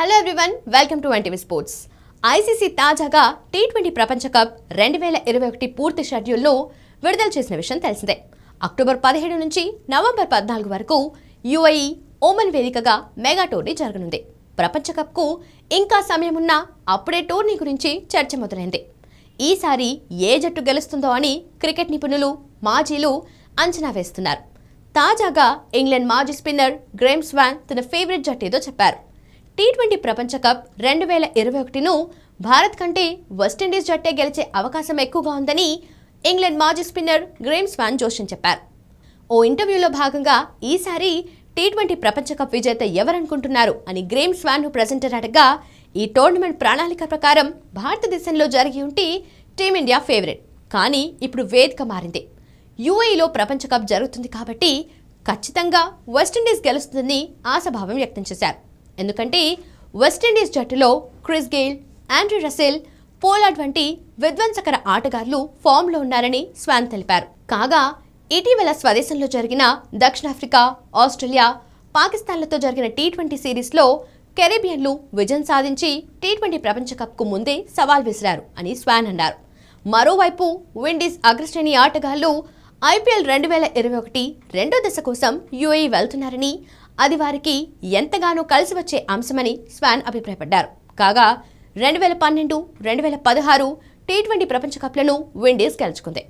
hello everyone welcome to NTV sports ICC తాజాగా T twenty ప్రపంచ cup రెండు వేల ఇరవై ఒకటి పూర్తి షెడ్యూల్లో విడుదల చేసిన విషయం తెలిసిందే అక్టోబర్ పదిహేడు నుంచి నవంబర్ పద్నాలుగు వరకు యుఐఈ ఓమన్ వేదికగా మెగా టోర్నీ జరగనుంది ప్రపంచ కప్కు ఇంకా సమయం ఉన్నా అప్పుడే టోర్నీ గురించి చర్చ మొదలైంది ఈసారి ఏ జట్టు గెలుస్తుందో అని క్రికెట్ నిపుణులు మాజీలు అంచనా వేస్తున్నారు తాజాగా ఇంగ్లాండ్ మాజీ స్పిన్నర్ గ్రేమ్ స్వాన్ తన ఫేవరెట్ జట్టు ఏదో చెప్పారు టీ ట్వంటీ ప్రపంచ కప్ రెండు వేల ఇరవై ఒకటిను భారత్ కంటే వెస్టిండీస్ జట్టే గెలిచే అవకాశం ఎక్కువగా ఉందని ఇంగ్లాండ్ మాజీ స్పిన్నర్ గ్రేమ్స్ వాన్ జోషన్ చెప్పారు ఓ ఇంటర్వ్యూలో భాగంగా ఈసారి టీ ట్వంటీ ప్రపంచ కప్ విజేత ఎవరనుకుంటున్నారు అని గ్రేమ్ ను ప్రజెంటర్ అడగా ఈ టోర్నమెంట్ ప్రణాళిక ప్రకారం భారతదేశంలో జరిగి ఉంటే టీమిండియా ఫేవరెట్ కానీ ఇప్పుడు వేదిక మారింది యుఏఈలో ప్రపంచ కప్ జరుగుతుంది కాబట్టి ఖచ్చితంగా వెస్టిండీస్ గెలుస్తుందని ఆశాభావం వ్యక్తం చేశారు ఎందుకంటే వెస్టిండీస్ జట్టులో Chris Gayle Andre Russell Pollard వంటి విధ్వంసకర ఆటగాళ్లు ఫామ్లో ఉన్నారని స్వాన్ తెలిపారు కాగా ఇటీవల స్వదేశంలో జరిగిన దక్షిణాఫ్రికా ఆస్ట్రేలియా పాకిస్తాన్లతో జరిగిన టీ ట్వంటీ సిరీస్లో కెరీబియన్లు విజయం సాధించి టీ ట్వంటీ ప్రపంచ కప్కు ముందే సవాల్ విసిరారు అని స్వాన్ అన్నారు మరోవైపు విండీస్ అగ్రశ్రేణి ఆటగాళ్లు ఐపీఎల్ రెండు వేల ఇరవై ఒకటి రెండో దశ కోసం యుఏఈ వెళ్తున్నారని అది వారికి ఎంతగానో కలిసి వచ్చే అంశమని స్వాన్ అభిప్రాయపడ్డారు కాగా రెండు వేల పన్నెండు రెండు వేల పదహారు టీ ట్వంటీ ప్రపంచకప్లను విండీస్ గెలుచుకుంది